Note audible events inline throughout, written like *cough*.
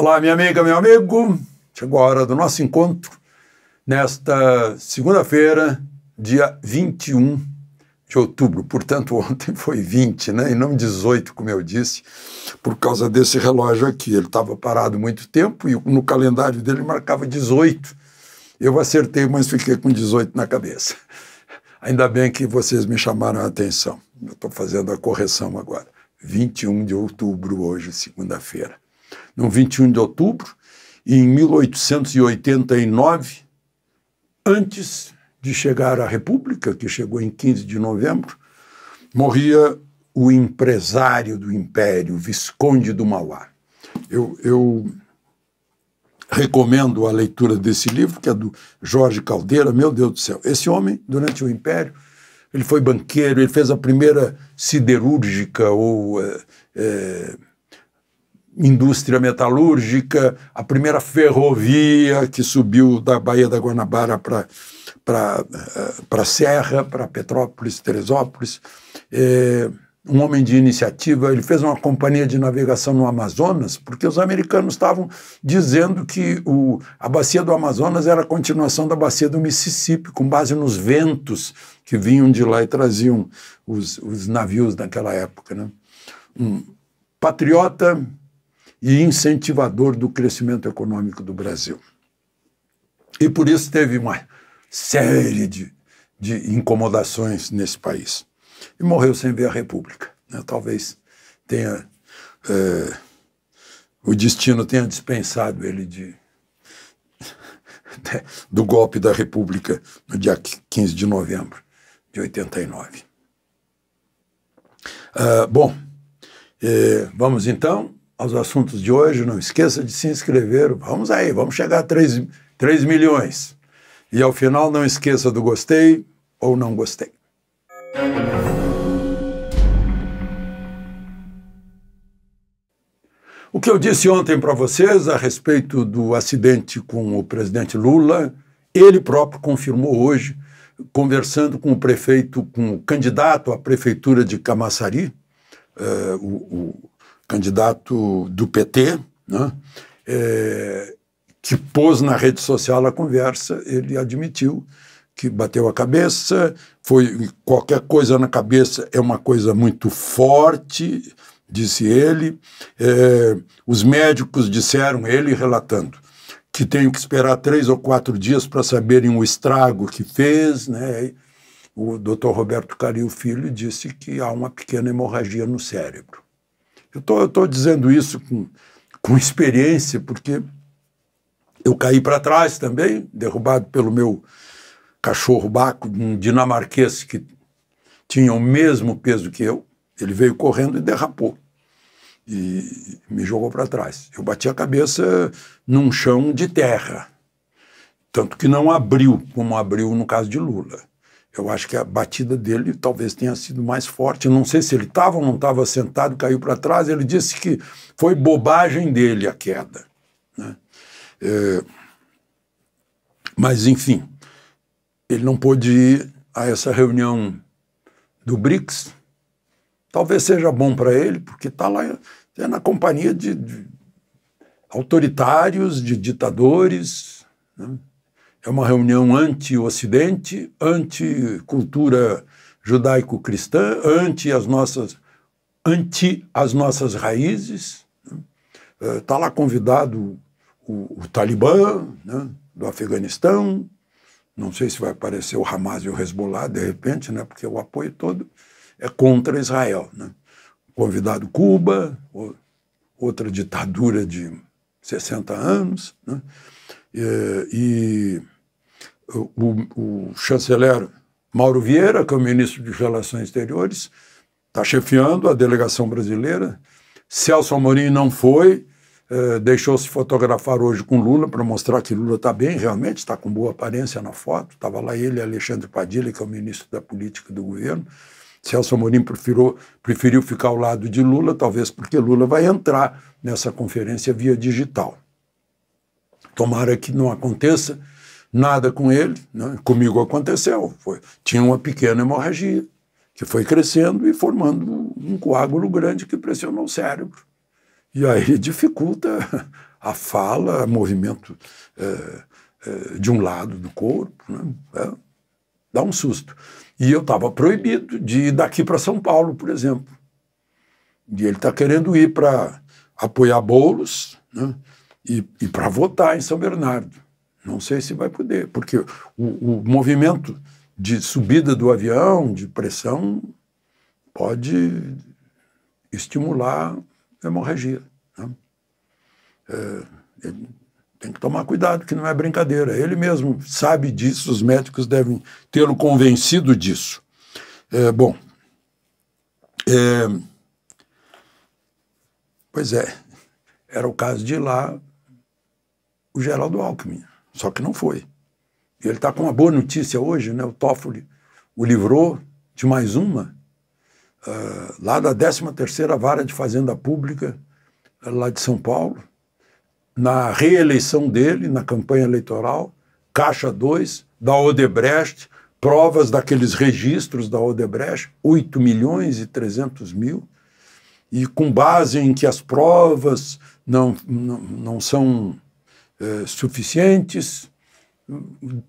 Olá, minha amiga, meu amigo. Chegou a hora do nosso encontro nesta segunda-feira, dia 21 de outubro. Portanto, *laughs* ontem foi 20, né? E não 18, como eu disse, por causa desse relógio aqui. Ele estava parado muito tempo e no calendário dele marcava 18. Eu acertei, mas fiquei com 18 na cabeça. *laughs* Ainda bem que vocês me chamaram a atenção. Eu estou fazendo a correção agora. 21 de outubro, hoje, segunda-feira no 21 de outubro, e em 1889, antes de chegar à República, que chegou em 15 de novembro, morria o empresário do Império, Visconde do Mauá. Eu, eu recomendo a leitura desse livro, que é do Jorge Caldeira. Meu Deus do céu, esse homem, durante o Império, ele foi banqueiro, ele fez a primeira siderúrgica ou é, é, indústria metalúrgica, a primeira ferrovia que subiu da Baía da Guanabara para para eh, Serra, para Petrópolis, Teresópolis. É, um homem de iniciativa, ele fez uma companhia de navegação no Amazonas, porque os americanos estavam dizendo que o, a bacia do Amazonas era a continuação da bacia do Mississippi, com base nos ventos que vinham de lá e traziam os, os navios naquela época. Né? Um patriota, e incentivador do crescimento econômico do Brasil. E por isso teve uma série de, de incomodações nesse país. E morreu sem ver a República. Né? Talvez tenha. É, o destino tenha dispensado ele de, de, *laughs* do golpe da República no dia 15 de novembro de 89. Uh, ah, bom, eh, vamos então aos assuntos de hoje, não esqueça de se inscrever. Vamos aí, vamos chegar a 3, 3 milhões. E ao final, não esqueça do gostei ou não gostei. O que eu disse ontem para vocês a respeito do acidente com o presidente Lula, ele próprio confirmou hoje, conversando com o prefeito, com o candidato à prefeitura de Camaçari, eh, o, o candidato do PT, né? É, que pôs na rede social a conversa, ele admitiu que bateu a cabeça, foi qualquer coisa na cabeça é uma coisa muito forte, disse ele. É, os médicos disseram, ele relatando, que tenho que esperar três ou quatro dias para saberem o estrago que fez, né? O doutor Roberto Cario Filho disse que há uma pequena hemorragia no cérebro. Eu tô, estou dizendo isso com, com experiência, porque eu caí para trás também, derrubado pelo meu cachorro baco, um dinamarquês que tinha o mesmo peso que eu. Ele veio correndo e derrapou. E me jogou para trás. Eu bati a cabeça num chão de terra. Tanto que não abriu, como abriu no caso de Lula. Eu acho que a batida dele talvez tenha sido mais forte. Eu não sei se ele estava ou não estava sentado, caiu para trás. Ele disse que foi bobagem dele a queda. Né? É, mas, enfim, ele não pôde ir a essa reunião do BRICS. Talvez seja bom para ele, porque está lá é na companhia de, de autoritários, de ditadores. Né? é uma reunião anti-Ocidente, anti-cultura judaico-cristã, anti as nossas, anti as nossas raízes. Né? Está eh, lá convidado o, o Talibã né? do Afeganistão, não sei se vai aparecer o Hamas e o Hezbollah de repente, né? porque o apoio todo é contra Israel. Né? Convidado Cuba, outra ditadura de 60 anos. Né? É, e o, o chanceler Mauro Vieira, que é o ministro de Relações Exteriores, está chefiando a delegação brasileira. Celso Amorim não foi, é, deixou-se fotografar hoje com Lula para mostrar que Lula está bem, realmente está com boa aparência na foto. Estava lá ele, Alexandre Padilha, que é o ministro da Política do governo. Celso Amorim preferiu preferiu ficar ao lado de Lula, talvez porque Lula vai entrar nessa conferência via digital tomara que não aconteça nada com ele. Né? Comigo aconteceu. Foi, tinha uma pequena hemorragia que foi crescendo e formando um coágulo grande que pressionou o cérebro. E aí *laughs* dificulta a fala, o movimento é, é, de um lado do corpo. Né? É, dá um susto. E eu estava proibido de ir daqui para São Paulo, por exemplo. E ele está querendo ir para apoiar bolos, né? e, e para votar em São Bernardo. Não sei se vai poder, porque o, o movimento de subida do avião, de pressão, pode estimular hemorragia. Né? É, tem que tomar cuidado, que não é brincadeira. Ele mesmo sabe disso, os médicos devem tê-lo convencido disso. É, bom, é, pois é, era o caso de ir lá o Geraldo Alckmin, só que não foi. Ele está com uma boa notícia hoje, né? o Toffoli o livrou de mais uma, uh, lá da 13ª Vara de Fazenda Pública, lá de São Paulo, na reeleição dele, na campanha eleitoral, Caixa 2, da Odebrecht, provas daqueles registros da Odebrecht, 8 milhões e 300 mil, e com base em que as provas não, não, não são eh, suficientes,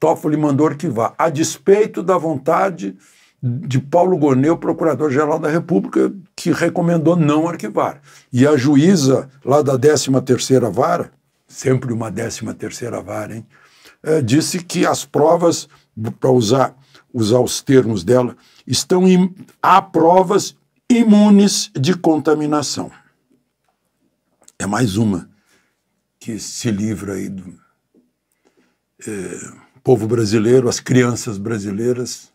Toffoli mandou arquivar, a despeito da vontade de Paulo Goneu, procurador-geral da República, que recomendou não arquivar. E a juíza lá da 13ª Vara, sempre uma 13ª Vara, hein, eh, disse que as provas, para usar, usar os termos dela, estão im, há provas imunes de contaminação. É mais uma que se livra aí do é, povo brasileiro, as crianças brasileiras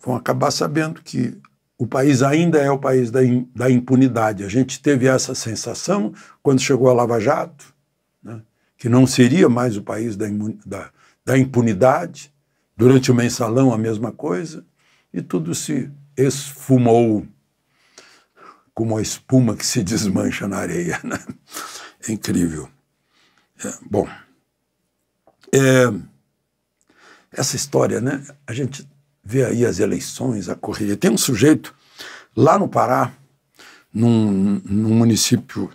vão acabar sabendo que o país ainda é o país da, in, da impunidade. A gente teve essa sensação quando chegou a Lava Jato, né, que não seria mais o país da, imun, da, da impunidade. Durante o mensalão, a mesma coisa. E tudo se esfumou como a espuma que se desmancha na areia. Né? É incrível. É, bom, é, essa história, né? A gente vê aí as eleições, a correria. Tem um sujeito lá no Pará, num, num município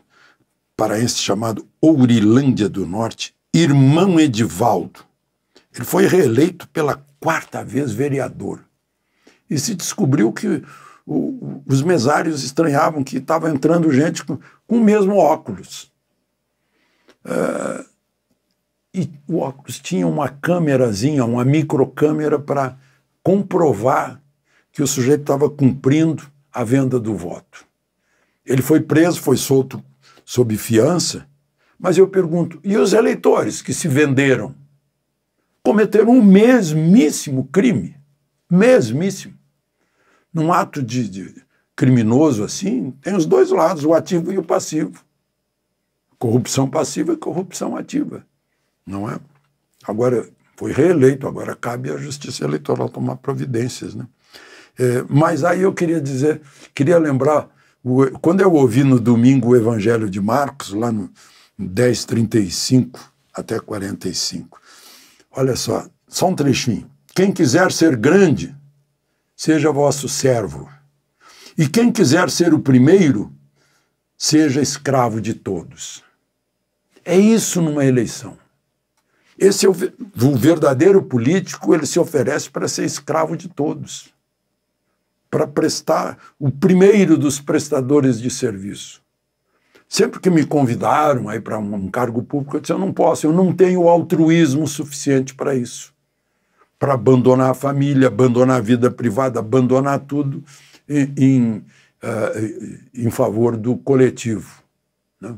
paraense chamado Ourilândia do Norte, irmão Edivaldo. Ele foi reeleito pela quarta vez vereador. E se descobriu que o, os mesários estranhavam que estava entrando gente com, com o mesmo óculos. Ah, e o óculos tinha uma câmerazinha, uma microcâmera para comprovar que o sujeito estava cumprindo a venda do voto. Ele foi preso, foi solto sob fiança, mas eu pergunto, e os eleitores que se venderam? Cometeram um mesmíssimo crime, mesmíssimo. Num ato de, de criminoso assim, tem os dois lados, o ativo e o passivo. Corrupção passiva e corrupção ativa, não é? Agora, foi reeleito, agora cabe à justiça eleitoral tomar providências, né? É, mas aí eu queria dizer, queria lembrar, o, quando eu ouvi no domingo o Evangelho de Marcos, lá no 10:35 até 45, olha só, só um trechinho. Quem quiser ser grande, seja vosso servo. E quem quiser ser o primeiro, seja escravo de todos. É isso numa eleição. Esse é o, o verdadeiro político, ele se oferece para ser escravo de todos, para prestar o primeiro dos prestadores de serviço. Sempre que me convidaram aí para um cargo público, eu disse: eu não posso, eu não tenho altruísmo suficiente para isso. Para abandonar a família, abandonar a vida privada, abandonar tudo em, em, uh, em favor do coletivo. Né?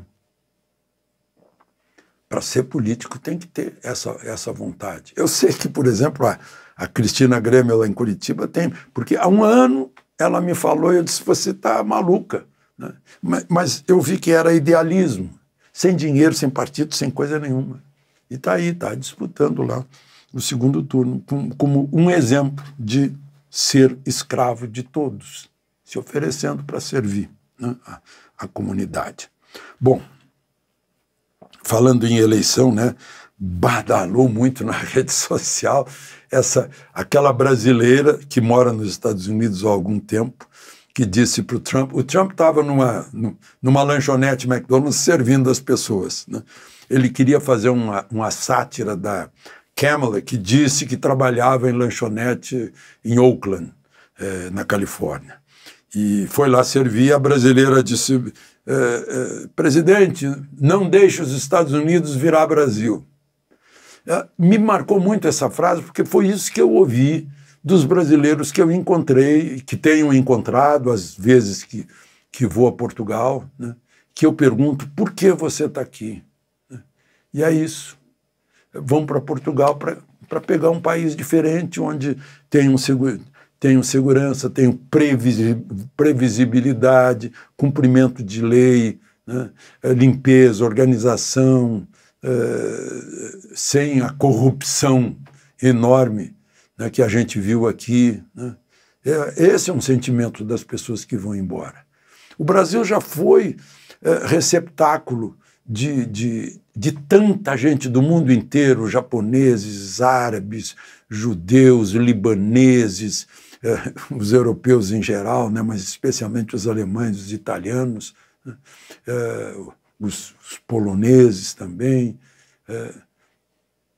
para ser político tem que ter essa, essa vontade. Eu sei que, por exemplo, a, a Cristina Grêmio lá em Curitiba tem, porque há um ano ela me falou e eu disse, você está maluca. Né? Mas, mas eu vi que era idealismo, sem dinheiro, sem partido, sem coisa nenhuma. E está aí, está disputando lá no segundo turno, com, como um exemplo de ser escravo de todos, se oferecendo para servir né, a, a comunidade. Bom, falando em eleição, né, badalou muito na *laughs* rede social essa aquela brasileira que mora nos Estados Unidos há algum tempo que disse para o Trump, o Trump estava numa numa lanchonete McDonald's servindo as pessoas, né? Ele queria fazer uma, uma sátira da Kamala que disse que trabalhava em lanchonete em Oakland, eh, na Califórnia. E foi lá servir, a brasileira disse: eh, eh, presidente, não deixe os Estados Unidos virar Brasil. Eh, me marcou muito essa frase, porque foi isso que eu ouvi dos brasileiros que eu encontrei, que tenho encontrado às vezes que, que vou a Portugal, né, que eu pergunto por que você está aqui. Né, e é isso. Vão para Portugal para pegar um país diferente, onde tem um seguro tenham segurança, tenham previsibilidade, cumprimento de lei, né? Eh, limpeza, organização, eh, sem a corrupção enorme né, que a gente viu aqui. Né? É, esse é um sentimento das pessoas que vão embora. O Brasil já foi eh, receptáculo de, de, de tanta gente do mundo inteiro japoneses, árabes, judeus, libaneses eh, os europeus em geral, né, mas especialmente os alemães, os italianos, né, eh, os, os, poloneses também. Eh,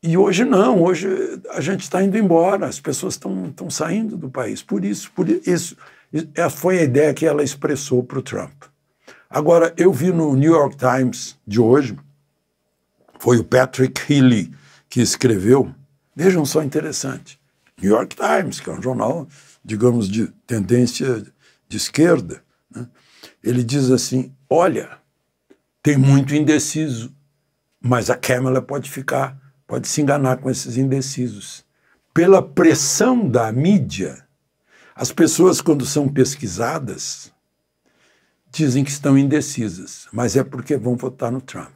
e hoje não, hoje a gente está indo embora, as pessoas estão saindo do país. Por isso, por isso é, foi a ideia que ela expressou para o Trump. Agora, eu vi no New York Times de hoje, foi o Patrick Healy que escreveu. Vejam só interessante. New York Times, que é um jornal digamos, de tendência de esquerda, né? ele diz assim: olha, tem muito indeciso, mas a Kamala pode ficar, pode se enganar com esses indecisos. Pela pressão da mídia, as pessoas, quando são pesquisadas, dizem que estão indecisas, mas é porque vão votar no Trump.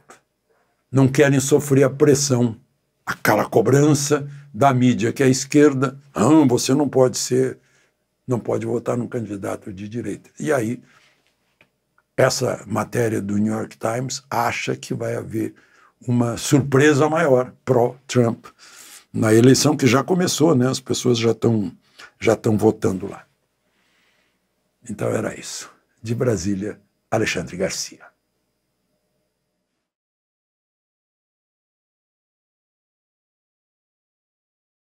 Não querem sofrer a pressão, aquela cobrança da mídia que é a esquerda. Ah, você não pode ser não pode votar num candidato de direita. E aí, essa matéria do New York Times acha que vai haver uma surpresa maior pró-Trump na eleição que já começou, né? As pessoas já estão já estão votando lá. Então era isso. De Brasília, Alexandre Garcia.